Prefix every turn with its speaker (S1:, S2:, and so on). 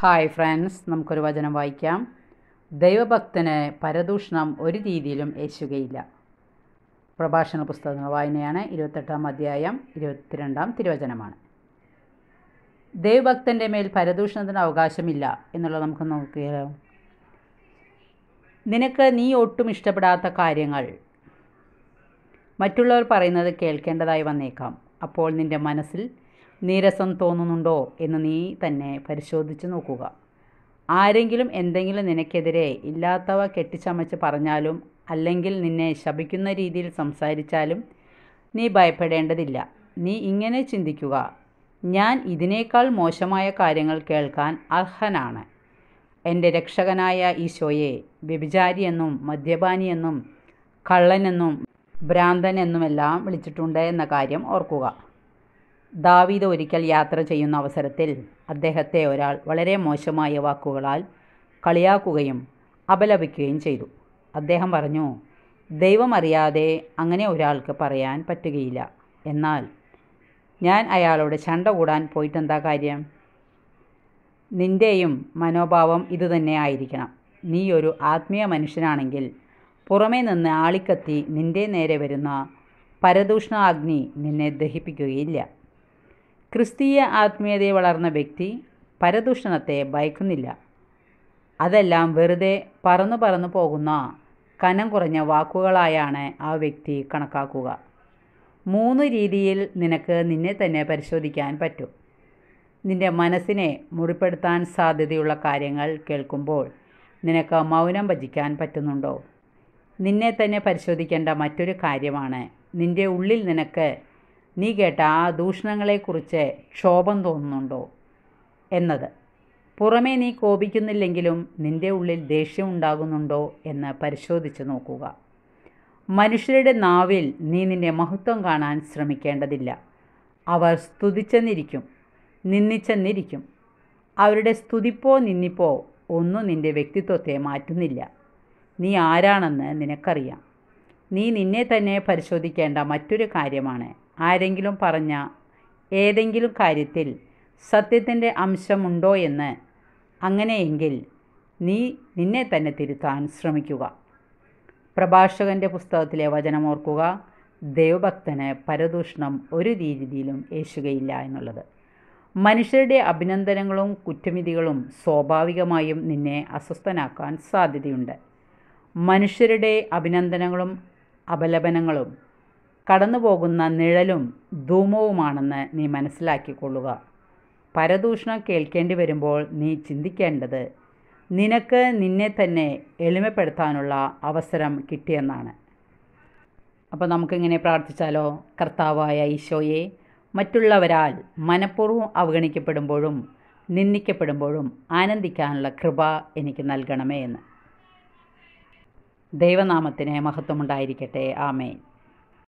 S1: hi friends നമുക്കൊരു വചനം വായിക്കാം ദൈവഭക്തന് പരദൂഷണം ഒരു രീതിയിലും യേശുകയില്ല പ്രഭാഷണ പുസ്തകങ്ങൾ വായനയാണ് ഇരുപത്തെട്ടാം അധ്യായം ഇരുപത്തിരണ്ടാം തിരുവചനമാണ് ദൈവഭക്തൻ്റെ മേൽ പരദൂഷണത്തിന് അവകാശമില്ല എന്നുള്ളത് നമുക്ക് നോക്കിയാലോ നിനക്ക് നീ ഒട്ടും ഇഷ്ടപ്പെടാത്ത കാര്യങ്ങൾ മറ്റുള്ളവർ പറയുന്നത് കേൾക്കേണ്ടതായി വന്നേക്കാം അപ്പോൾ നിൻ്റെ മനസ്സിൽ നീരസം തോന്നുന്നുണ്ടോ എന്ന് നീ തന്നെ പരിശോധിച്ച് നോക്കുക ആരെങ്കിലും എന്തെങ്കിലും നിനക്കെതിരെ ഇല്ലാത്തവ കെട്ടിച്ചമച്ച് പറഞ്ഞാലും അല്ലെങ്കിൽ നിന്നെ ശപിക്കുന്ന രീതിയിൽ സംസാരിച്ചാലും നീ ഭയപ്പെടേണ്ടതില്ല നീ ഇങ്ങനെ ചിന്തിക്കുക ഞാൻ ഇതിനേക്കാൾ മോശമായ കാര്യങ്ങൾ കേൾക്കാൻ അർഹനാണ് എൻ്റെ രക്ഷകനായ ഈശോയെ വ്യഭിചാരിയെന്നും മദ്യപാനിയെന്നും കള്ളനെന്നും ഭ്രാന്തനെന്നുമെല്ലാം വിളിച്ചിട്ടുണ്ട് എന്ന കാര്യം ഓർക്കുക ദാവീദ് ഒരിക്കൽ യാത്ര ചെയ്യുന്ന അവസരത്തിൽ അദ്ദേഹത്തെ ഒരാൾ വളരെ മോശമായ വാക്കുകളാൽ കളിയാക്കുകയും അപലപിക്കുകയും ചെയ്തു അദ്ദേഹം പറഞ്ഞു ദൈവമറിയാതെ അങ്ങനെ ഒരാൾക്ക് പറയാൻ പറ്റുകയില്ല എന്നാൽ ഞാൻ അയാളോട് ചണ്ട കൂടാൻ പോയിട്ടെന്താ കാര്യം നിൻ്റെയും മനോഭാവം ഇതുതന്നെ ആയിരിക്കണം നീ ഒരു ആത്മീയ മനുഷ്യനാണെങ്കിൽ പുറമേ നിന്ന് ആളിക്കത്തി നിൻ്റെ നേരെ വരുന്ന പരദൂഷണ അഗ്നി നിന്നെ ദഹിപ്പിക്കുകയില്ല ക്രിസ്തീയ ആത്മീയതയെ വളർന്ന വ്യക്തി പരദൂഷണത്തെ ഭയക്കുന്നില്ല അതെല്ലാം വെറുതെ പറന്നു പറന്നു പോകുന്ന കനം കുറഞ്ഞ വാക്കുകളായാണ് ആ വ്യക്തി കണക്കാക്കുക മൂന്ന് രീതിയിൽ നിനക്ക് നിന്നെ തന്നെ പരിശോധിക്കാൻ പറ്റും നിന്റെ മനസ്സിനെ മുറിപ്പെടുത്താൻ സാധ്യതയുള്ള കാര്യങ്ങൾ കേൾക്കുമ്പോൾ നിനക്ക് മൗനം ഭജിക്കാൻ പറ്റുന്നുണ്ടോ നിന്നെ തന്നെ പരിശോധിക്കേണ്ട മറ്റൊരു കാര്യമാണ് നിന്റെ ഉള്ളിൽ നിനക്ക് നീ കേട്ട ആ ദൂഷണങ്ങളെക്കുറിച്ച് ക്ഷോഭം തോന്നുന്നുണ്ടോ എന്നത് പുറമേ നീ കോപിക്കുന്നില്ലെങ്കിലും നിന്റെ ഉള്ളിൽ ദേഷ്യം ഉണ്ടാകുന്നുണ്ടോ എന്ന് പരിശോധിച്ച് നോക്കുക മനുഷ്യരുടെ നാവിൽ നീ നിന്റെ മഹത്വം കാണാൻ ശ്രമിക്കേണ്ടതില്ല അവർ സ്തുതിച്ചെന്നിരിക്കും നിന്നിച്ചെന്നിരിക്കും അവരുടെ സ്തുതിപ്പോ നിന്നിപ്പോ ഒന്നും നിന്റെ വ്യക്തിത്വത്തെ മാറ്റുന്നില്ല നീ ആരാണെന്ന് നിനക്കറിയാം നീ നിന്നെ തന്നെ പരിശോധിക്കേണ്ട മറ്റൊരു കാര്യമാണ് ആരെങ്കിലും പറഞ്ഞ ഏതെങ്കിലും കാര്യത്തിൽ സത്യത്തിൻ്റെ അംശമുണ്ടോ എന്ന് അങ്ങനെയെങ്കിൽ നീ നിന്നെ തന്നെ തിരുത്താൻ ശ്രമിക്കുക പ്രഭാഷകൻ്റെ പുസ്തകത്തിലെ വചനം ഓർക്കുക ദൈവഭക്തന് പരദൂഷണം ഒരു രീതിയിലും യേശുകയില്ല എന്നുള്ളത് മനുഷ്യരുടെ അഭിനന്ദനങ്ങളും കുറ്റമിതികളും സ്വാഭാവികമായും നിന്നെ അസ്വസ്ഥനാക്കാൻ സാധ്യതയുണ്ട് മനുഷ്യരുടെ അഭിനന്ദനങ്ങളും അപലപനങ്ങളും കടന്നുപോകുന്ന നിഴലും ധൂമവുമാണെന്ന് നീ മനസ്സിലാക്കിക്കൊള്ളുക പരദൂഷണം കേൾക്കേണ്ടി വരുമ്പോൾ നീ ചിന്തിക്കേണ്ടത് നിനക്ക് നിന്നെ തന്നെ എളിമപ്പെടുത്താനുള്ള അവസരം കിട്ടിയെന്നാണ് അപ്പോൾ നമുക്കിങ്ങനെ പ്രാർത്ഥിച്ചാലോ കർത്താവായ ഈശോയെ മറ്റുള്ളവരാൽ മനഃപൂർവ്വം അവഗണിക്കപ്പെടുമ്പോഴും നിന്ദിക്കപ്പെടുമ്പോഴും ആനന്ദിക്കാനുള്ള കൃപ എനിക്ക് നൽകണമേ എന്ന് ദൈവനാമത്തിന് മഹത്വമുണ്ടായിരിക്കട്ടെ ആമേ